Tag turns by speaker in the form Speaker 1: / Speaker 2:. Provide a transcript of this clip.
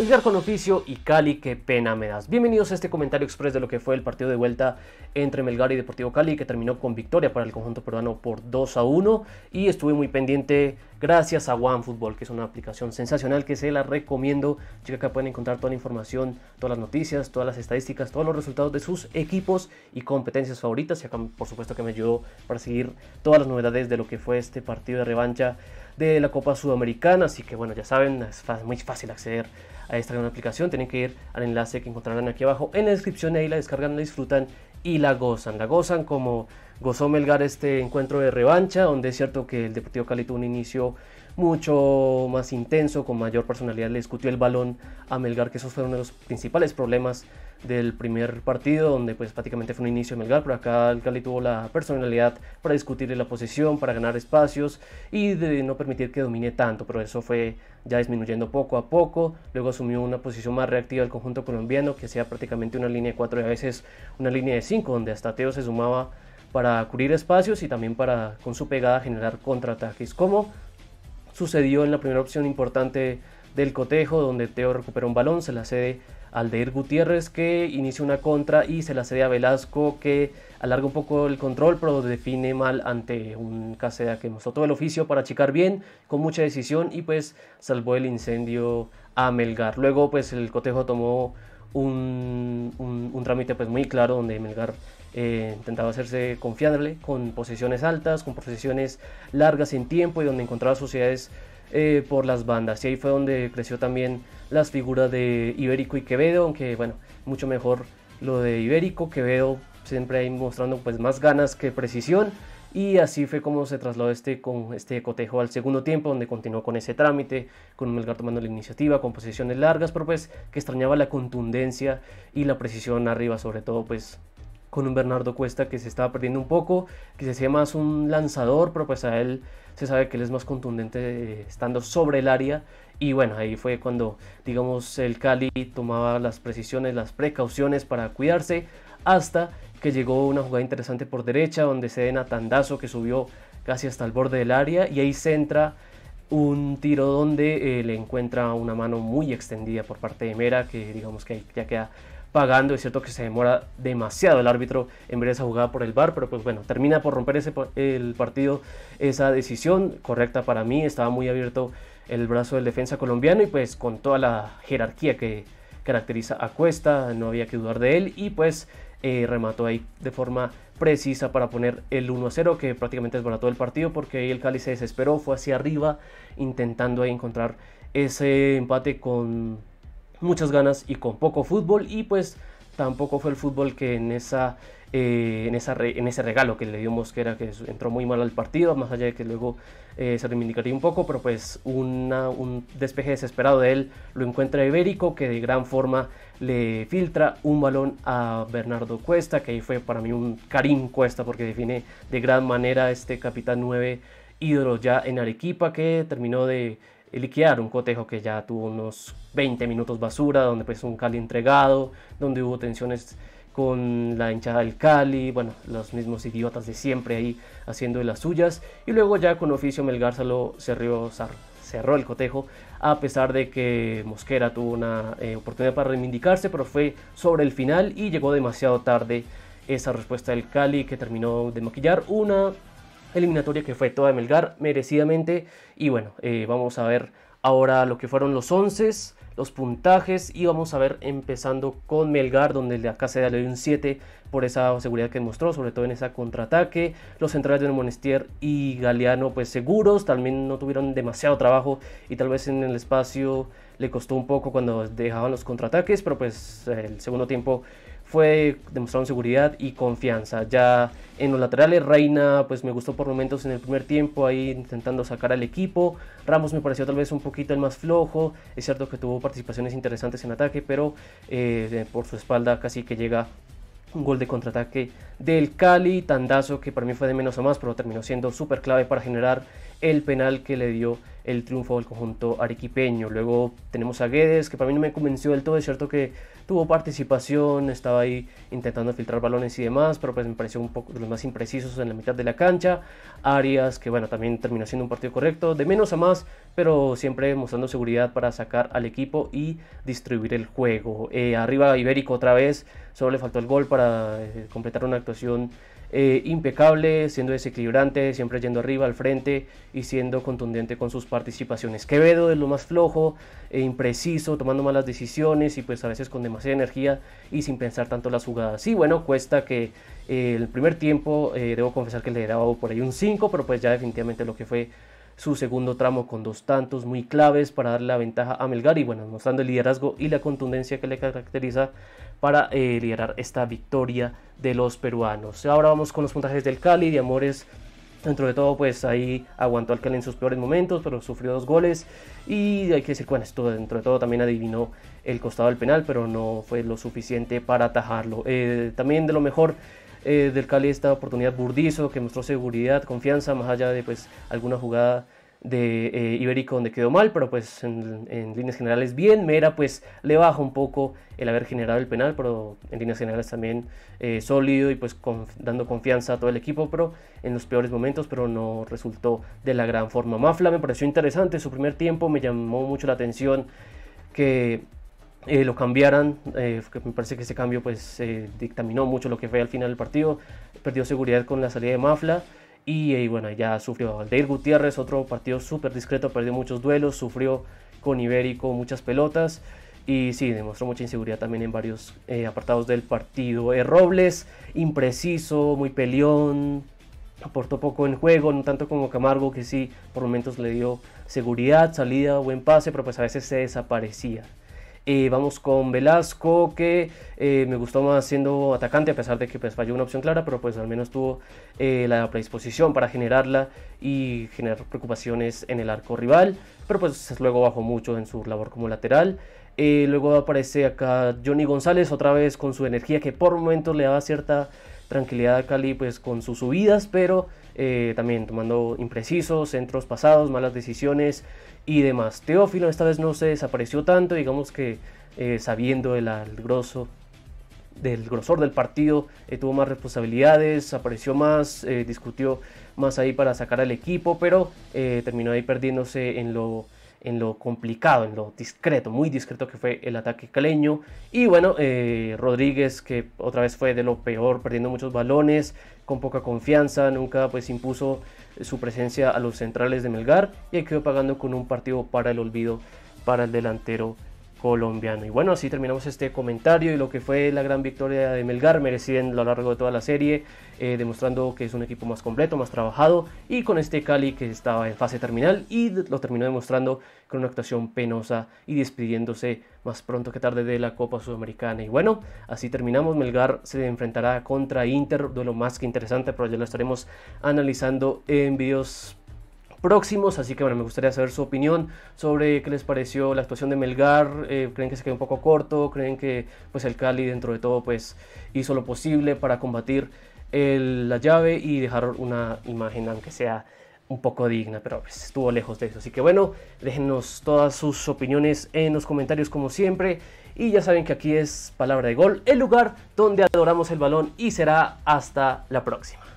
Speaker 1: Melgar con oficio y Cali, qué pena me das. Bienvenidos a este comentario express de lo que fue el partido de vuelta entre Melgar y Deportivo Cali, que terminó con victoria para el conjunto peruano por 2 a 1. Y estuve muy pendiente gracias a OneFootball, que es una aplicación sensacional que se la recomiendo. Chica, acá pueden encontrar toda la información, todas las noticias, todas las estadísticas, todos los resultados de sus equipos y competencias favoritas. Y acá, por supuesto, que me ayudó para seguir todas las novedades de lo que fue este partido de revancha de la Copa Sudamericana. Así que bueno, ya saben, es muy fácil acceder a esta gran aplicación. Tienen que ir al enlace que encontrarán aquí abajo en la descripción. Ahí la descargan, la disfrutan y la gozan. La gozan como gozó Melgar este encuentro de revancha, donde es cierto que el Deportivo Cali tuvo un inicio mucho más intenso, con mayor personalidad, le discutió el balón a Melgar, que esos fueron los principales problemas del primer partido, donde pues prácticamente fue un inicio de Melgar, pero acá el Cali tuvo la personalidad para discutirle la posición, para ganar espacios y de no permitir que domine tanto, pero eso fue ya disminuyendo poco a poco, luego asumió una posición más reactiva el conjunto colombiano, que hacía prácticamente una línea de 4 y a veces una línea de 5, donde hasta Teo se sumaba para cubrir espacios y también para con su pegada generar contraataques, como sucedió en la primera opción importante del cotejo, donde Teo recuperó un balón, se la cede al Deir Gutiérrez que inicia una contra y se la cede a Velasco que alarga un poco el control pero define mal ante un Caseda que mostró todo el oficio para achicar bien con mucha decisión y pues salvó el incendio a Melgar. Luego pues el cotejo tomó un, un, un trámite pues muy claro donde Melgar eh, intentaba hacerse confiable con posesiones altas, con posesiones largas en tiempo y donde encontraba sociedades eh, por las bandas. Y ahí fue donde creció también las figuras de Ibérico y Quevedo, aunque bueno, mucho mejor lo de Ibérico, Quevedo siempre ahí mostrando pues más ganas que precisión. Y así fue como se trasladó este, con este cotejo al segundo tiempo, donde continuó con ese trámite, con Melgar tomando la iniciativa, con posiciones largas, pero pues que extrañaba la contundencia y la precisión arriba, sobre todo pues con un Bernardo Cuesta que se estaba perdiendo un poco, que se hacía más un lanzador, pero pues a él se sabe que él es más contundente eh, estando sobre el área. Y bueno, ahí fue cuando, digamos, el Cali tomaba las precisiones, las precauciones para cuidarse, hasta que llegó una jugada interesante por derecha, donde se den a Tandazo que subió casi hasta el borde del área, y ahí se entra un tiro donde eh, le encuentra una mano muy extendida por parte de Mera, que digamos que ya queda pagando. Es cierto que se demora demasiado el árbitro en ver esa jugada por el bar pero pues bueno, termina por romper ese, el partido esa decisión correcta para mí. Estaba muy abierto el brazo del defensa colombiano y pues con toda la jerarquía que caracteriza a Cuesta, no había que dudar de él y pues eh, remató ahí de forma precisa para poner el 1-0 que prácticamente todo el partido porque ahí el Cali se desesperó, fue hacia arriba intentando ahí encontrar ese empate con muchas ganas y con poco fútbol y pues tampoco fue el fútbol que en esa, eh, en, esa en ese regalo que le dio Mosquera que entró muy mal al partido más allá de que luego eh, se reivindicaría un poco pero pues una, un despeje desesperado de él lo encuentra Ibérico que de gran forma le filtra un balón a Bernardo Cuesta que ahí fue para mí un Karim Cuesta porque define de gran manera este capitán 9 Hidro ya en Arequipa que terminó de liquear un cotejo que ya tuvo unos 20 minutos basura, donde pues un Cali entregado, donde hubo tensiones con la hinchada del Cali, bueno, los mismos idiotas de siempre ahí haciendo las suyas, y luego ya con oficio Melgar se cerró, el cotejo, a pesar de que Mosquera tuvo una eh, oportunidad para reivindicarse, pero fue sobre el final y llegó demasiado tarde esa respuesta del Cali que terminó de maquillar una eliminatoria que fue toda de Melgar, merecidamente. Y bueno, eh, vamos a ver ahora lo que fueron los 11, los puntajes y vamos a ver empezando con Melgar, donde acá se le dio un 7 por esa seguridad que mostró, sobre todo en ese contraataque. Los centrales de Monestier y Galeano pues seguros, también no tuvieron demasiado trabajo y tal vez en el espacio le costó un poco cuando dejaban los contraataques, pero pues eh, el segundo tiempo fue demostraron seguridad y confianza. Ya en los laterales, Reina, pues me gustó por momentos en el primer tiempo, ahí intentando sacar al equipo. Ramos me pareció tal vez un poquito el más flojo. Es cierto que tuvo participaciones interesantes en ataque, pero eh, por su espalda casi que llega un gol de contraataque del Cali, tandazo que para mí fue de menos a más, pero terminó siendo súper clave para generar el penal que le dio el triunfo del conjunto arequipeño. Luego tenemos a Guedes, que para mí no me convenció del todo, es cierto que tuvo participación, estaba ahí intentando filtrar balones y demás, pero pues me pareció un poco de los más imprecisos en la mitad de la cancha. Arias, que bueno, también terminó siendo un partido correcto, de menos a más, pero siempre mostrando seguridad para sacar al equipo y distribuir el juego. Eh, arriba Ibérico otra vez, solo le faltó el gol para eh, completar una actuación eh, impecable, siendo desequilibrante, siempre yendo arriba, al frente y siendo contundente con sus participaciones. Quevedo es lo más flojo eh, impreciso, tomando malas decisiones y pues a veces con demasiada energía y sin pensar tanto las jugadas. Y bueno, cuesta que eh, el primer tiempo, eh, debo confesar que le daba por ahí un 5, pero pues ya definitivamente lo que fue su segundo tramo con dos tantos muy claves para darle la ventaja a Melgar y bueno, mostrando el liderazgo y la contundencia que le caracteriza para liderar esta victoria de los peruanos. Ahora vamos con los puntajes del Cali, de Amores Dentro de todo, pues ahí aguantó al Cali en sus peores momentos, pero sufrió dos goles. Y hay que decir, bueno, esto dentro de todo también adivinó el costado del penal, pero no fue lo suficiente para atajarlo. Eh, también de lo mejor eh, del Cali esta oportunidad Burdizo, que mostró seguridad, confianza, más allá de pues alguna jugada de eh, Ibérico donde quedó mal, pero pues en, líneas generales bien. Mera pues le baja un poco el haber generado el penal, pero en líneas generales también eh, sólido y pues dando confianza a todo el equipo, pero en los peores momentos, pero no resultó de la gran forma. Mafla me pareció interesante, su primer tiempo me llamó mucho la atención que eh, lo cambiaran, eh, me parece que ese cambio pues dictaminó mucho lo que fue al final del partido, perdió seguridad con la salida de Mafla y, eh, bueno, ya sufrió Aldeir Gutiérrez, otro partido súper discreto, perdió muchos duelos, sufrió con Ibérico muchas pelotas. Y sí, demostró mucha inseguridad también en varios eh, apartados del partido. Eh, Robles, impreciso, muy peleón, aportó poco en juego, no tanto como Camargo, que sí, por momentos le dio seguridad, salida, buen pase, pero pues a veces se desaparecía vamos con Velasco, que eh, me gustó más siendo atacante, a pesar de que pues, falló una opción clara, pero pues al menos tuvo eh, la predisposición para generarla y generar preocupaciones en el arco rival, pero pues luego bajó mucho en su labor como lateral. Eh, luego aparece acá Johnny González, otra vez con su energía que por momentos le daba cierta tranquilidad a Cali pues con sus subidas, pero eh, también tomando imprecisos, centros pasados, malas decisiones y demás. Teófilo esta vez no se desapareció tanto, digamos que eh, sabiendo el, del grosor del partido, eh, tuvo más responsabilidades, apareció más, discutió más ahí para sacar al equipo, pero terminó ahí perdiéndose en lo en lo complicado, en lo discreto, muy discreto que fue el ataque caleño. Y bueno, eh, Rodríguez que otra vez fue de lo peor, perdiendo muchos balones, con poca confianza, nunca pues impuso su presencia a los centrales de Melgar y quedó pagando con un partido para el olvido para el delantero colombiano. Y bueno, así terminamos este comentario y lo que fue la gran victoria de Melgar, mereciendo a lo largo de toda la serie, eh, demostrando que es un equipo más completo, más trabajado y con este Cali que estaba en fase terminal y lo terminó demostrando con una actuación penosa y despidiéndose más pronto que tarde de la Copa Sudamericana. Y bueno, así terminamos. Melgar se enfrentará contra Inter, de lo más que interesante, pero ya lo estaremos analizando en videos próximos. Así que bueno, me gustaría saber su opinión sobre qué les pareció la actuación de Melgar. Eh, ¿Creen que se quedó un poco corto? ¿Creen que pues el Cali dentro de todo pues hizo lo posible para combatir la llave y dejar una imagen aunque sea un poco digna, pero pues, estuvo lejos de eso. Así que bueno, déjenos todas sus opiniones en los comentarios como siempre. Y ya saben que aquí es Palabra de Gol, el lugar donde adoramos el balón y será hasta la próxima.